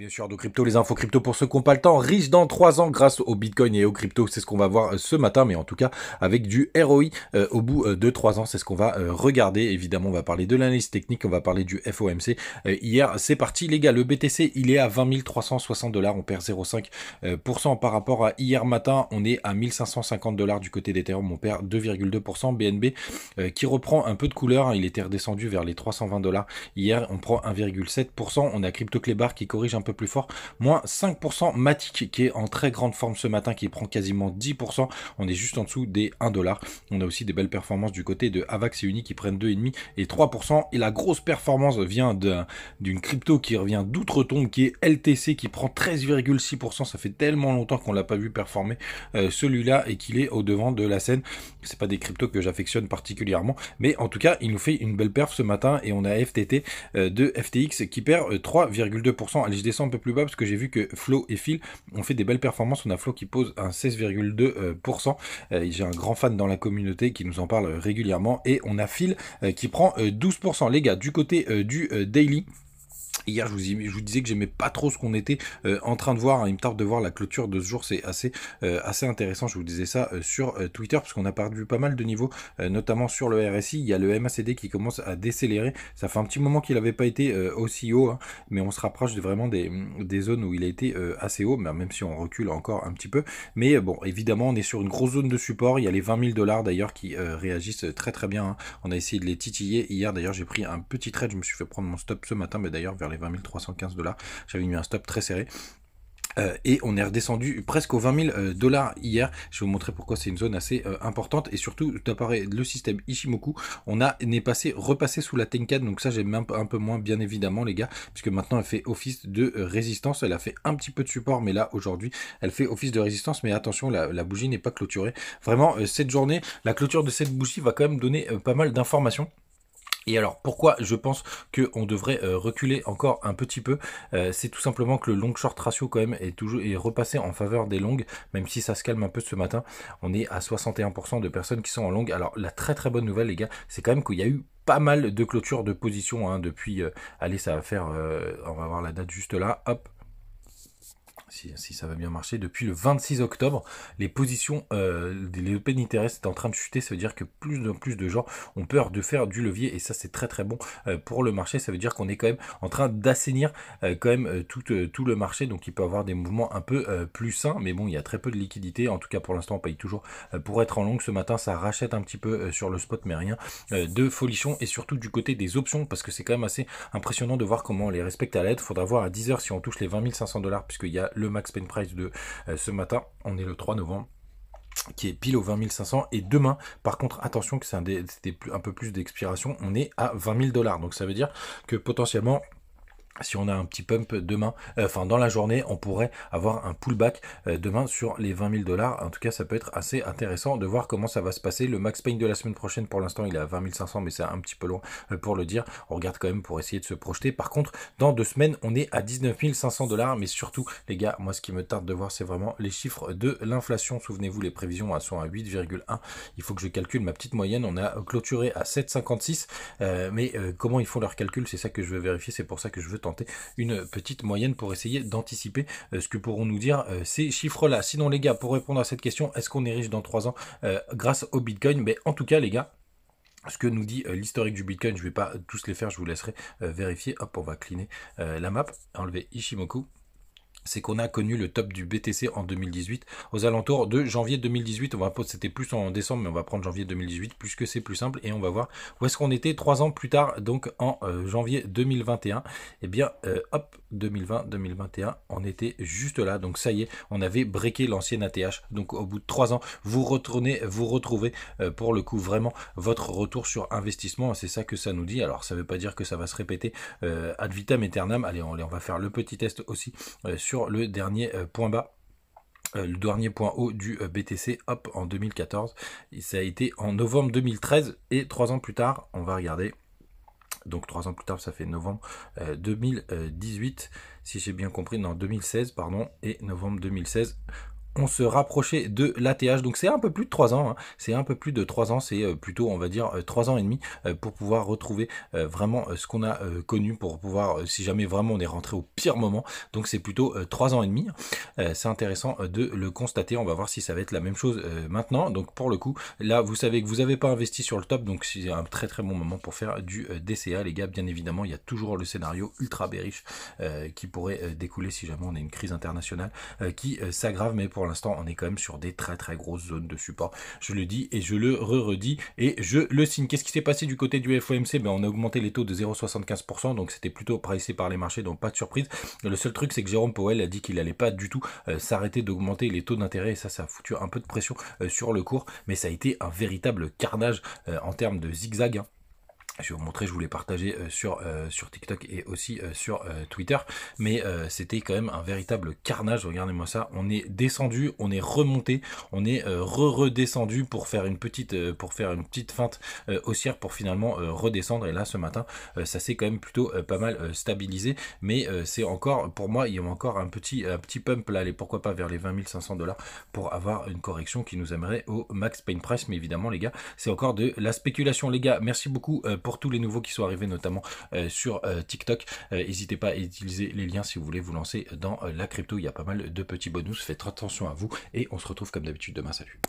Bien sûr, de crypto, les infos crypto pour ceux qui n'ont pas le temps. Riche dans 3 ans grâce au Bitcoin et au crypto, c'est ce qu'on va voir euh, ce matin, mais en tout cas avec du ROI euh, au bout euh, de 3 ans, c'est ce qu'on va regarder. Évidemment, on va parler de l'analyse technique, on va parler du FOMC. hier, c'est parti, les gars. Le BTC, il est à 20 360 dollars, on perd 0,5% par rapport à hier matin. On est à 1550 dollars du côté d'Ethereum, on perd 2,2%. BNB qui reprend un peu de couleur, hein. il était redescendu vers les 320 dollars hier, on prend 1,7%. On a Crypto qui corrige un peu plus fort. Moins 5%. Matic qui est en très grande forme ce matin, qui prend quasiment 10%. On est juste en dessous des 1$. On a aussi des belles performances du côté de Avax et Uni qui prennent 2,5 et 3%. Et la grosse performance vient d'une crypto qui revient d'outre-tombe, qui est LTC, qui prend 13,6%. Ça fait tellement longtemps qu'on l'a pas vu performer euh, celui-là et qu'il est au devant de la scène. C'est pas des cryptos que j'affectionne particulièrement, mais en tout cas, il nous fait une belle perf ce matin et on a FTT euh, de FTX qui perd 3,2% euh, à descends un peu plus bas parce que j'ai vu que Flo et Phil ont fait des belles performances. On a Flo qui pose un 16,2%. Euh, euh, j'ai un grand fan dans la communauté qui nous en parle euh, régulièrement. Et on a Phil qui prend 12%. Les gars, du côté du daily. Hier, je vous, je vous disais que j'aimais pas trop ce qu'on était euh, en train de voir. Hein, il me tarde de voir la clôture de ce jour. C'est assez, euh, assez intéressant. Je vous disais ça euh, sur Twitter, parce qu'on a perdu pas mal de niveaux, notamment sur le RSI. Il y a le MACD qui commence à décélérer. Ça fait un petit moment qu'il n'avait pas été aussi haut, hein, mais on se rapproche vraiment des, zones où il a été assez haut, même si on recule encore un petit peu. Mais bon, évidemment, on est sur une grosse zone de support. Il y a les 20 000 dollars d'ailleurs qui réagissent très très bien. Hein. On a essayé de les titiller hier. D'ailleurs, j'ai pris un petit trade. Je me suis fait prendre mon stop ce matin, mais d'ailleurs vers les 20 315 dollars. J'avais mis un stop très serré. Euh, et on est redescendu presque aux 20 000 euh, dollars hier. Je vais vous montrer pourquoi c'est une zone assez euh, importante. Et surtout, d'apparaître le système Ishimoku, on a passé repassé sous la Tenkan. Donc ça, j'aime un, peu moins, bien évidemment, les gars, puisque maintenant elle fait office de résistance. Elle a fait un petit peu de support, mais là aujourd'hui, elle fait office de résistance. Mais attention, la, la bougie n'est pas clôturée. Vraiment, cette journée, la clôture de cette bougie va quand même donner pas mal d'informations. Et alors pourquoi je pense qu'on devrait euh, reculer encore un petit peu, euh, c'est tout simplement que le long short ratio quand même est toujours est repassé en faveur des longues, même si ça se calme un peu ce matin. On est à 61% de personnes qui sont en longue. Alors la très très bonne nouvelle les gars, c'est quand même qu'il y a eu pas mal de clôtures de position hein, depuis. Euh, allez, ça va faire. on va voir la date juste là. Hop si, ça va bien marcher, depuis le 26 octobre, les positions des open est en train de chuter. Ça veut dire que plus en plus de gens ont peur de faire du levier et ça c'est très très bon euh, pour le marché. Ça veut dire qu'on est quand même en train d'assainir euh, quand même euh, tout, tout le marché. Donc il peut avoir des mouvements un peu plus sains, mais bon, il y a très peu de liquidité. En tout cas pour l'instant, on paye toujours pour être en longue. Ce matin, ça rachète un petit peu sur le spot, mais rien de folichon et surtout du côté des options parce que c'est quand même assez impressionnant de voir comment on les respecte à l'aide. Faudra voir à 10h si on touche les 20 500 dollars puisqu'il y a le Max pain price de euh, ce matin. On est le 3 novembre qui est pile au 20 500 et demain par contre attention que c'est un, un peu plus d'expiration on est à 20 000 dollars donc ça veut dire que potentiellement si on a un petit pump demain, euh, enfin dans la journée, on pourrait avoir un pullback euh, demain sur les 20 000 dollars. En tout cas, ça peut être assez intéressant de voir comment ça va se passer. Le max pain de la semaine prochaine, pour l'instant, il est à 20 500, mais c'est un petit peu loin euh, pour le dire. On regarde quand même pour essayer de se projeter. Par contre, dans deux semaines, on est à 19 500 dollars. Mais surtout, les gars, moi, ce qui me tarde de voir, c'est vraiment les chiffres de l'inflation. Souvenez-vous, les prévisions sont à 8,1. Il faut que je calcule ma petite moyenne. On a clôturé à 7,56. mais comment ils font leur calcul C'est ça que je veux vérifier. C'est pour ça que je veux t'en une petite moyenne pour essayer d'anticiper euh, ce que pourront nous dire euh, ces chiffres-là. Sinon les gars, pour répondre à cette question, est-ce qu'on est riche dans trois ans euh, grâce au Bitcoin Mais en tout cas les gars, ce que nous dit l'historique du Bitcoin, je vais pas tous les faire, je vous laisserai vérifier. Hop, on va cleaner la map, enlever Ishimoku c'est qu'on a connu le top du BTC en 2018 aux alentours de janvier 2018. On va c'était plus en décembre, mais on va prendre janvier 2018 puisque c'est plus simple et on va voir où est-ce qu'on était trois ans plus tard, donc en euh, janvier 2021. et eh bien, euh, hop, 2020-2021, on était juste là. Donc ça y est, on avait breaké l'ancienne ATH. Donc au bout de trois ans, vous retournez, vous retrouvez euh, pour le coup vraiment votre retour sur investissement. C'est ça que ça nous dit. Alors ça ne veut pas dire que ça va se répéter ad vitam aeternam. Allez, on, on va faire le petit test aussi. sur le dernier euh, point bas euh, le dernier point haut du euh, BTC, hop, en 2014. ça a été en novembre 2013 et trois ans plus tard, on va regarder. Donc trois ans plus tard, ça fait novembre 2018, si j'ai bien compris, non 2016, pardon, et novembre 2016, on se rapprochait de l'ATH. Donc c'est un peu plus de 3 ans, hein. c'est un peu plus de 3 ans, c'est euh, plutôt on va dire 3 euh, ans et demi euh, pour pouvoir retrouver vraiment ce qu'on a connu, pour pouvoir, si jamais vraiment on est rentré au pire moment, donc c'est plutôt 3 ans et demi. Hein. C'est intéressant de le constater, on va voir si ça va être la même chose maintenant. Donc pour le coup, là vous savez que vous n'avez pas investi sur le top, donc c'est un très très bon moment pour faire du DCA les gars, bien évidemment il y a toujours le scénario ultra bearish qui pourrait découler si jamais on a une crise internationale qui s'aggrave, mais pour pour l'instant, on est quand même sur des très très grosses zones de support. Je le dis et je le re-redis et je le signe. Qu'est-ce qui s'est passé du côté du FOMC ben, On a augmenté les taux de 0,75%, donc c'était plutôt pricé par les marchés, donc pas de surprise. Le seul truc, c'est que Jérôme Powell a dit qu'il n'allait pas du tout euh, s'arrêter d'augmenter les taux d'intérêt et ça, ça a foutu un peu de pression euh, sur le cours, mais ça a été un véritable carnage euh, en termes de zigzag. Hein je vais vous montrer, je voulais partager partagé euh, sur, euh, sur TikTok et aussi euh, sur Twitter. Mais c'était quand même un véritable carnage, regardez-moi ça. On est descendu, on est remonté, on est re-redescendu pour faire une petite pour faire une petite feinte haussière pour finalement redescendre. Et là ce matin, ça s'est quand même plutôt pas mal stabilisé. Mais c'est encore, pour moi, il y a encore un petit, petit pump là, pourquoi pas vers les 20 500 dollars pour avoir une correction qui nous amènerait au max pain price. Mais évidemment les gars, c'est encore de la spéculation les gars. Merci beaucoup pour tous les nouveaux qui sont arrivés, notamment euh, sur euh, TikTok. Euh, n'hésitez pas à utiliser les liens si vous voulez vous lancer dans la crypto. Il y a pas mal de petits bonus. Faites attention à vous et on se retrouve comme d'habitude demain. Salut.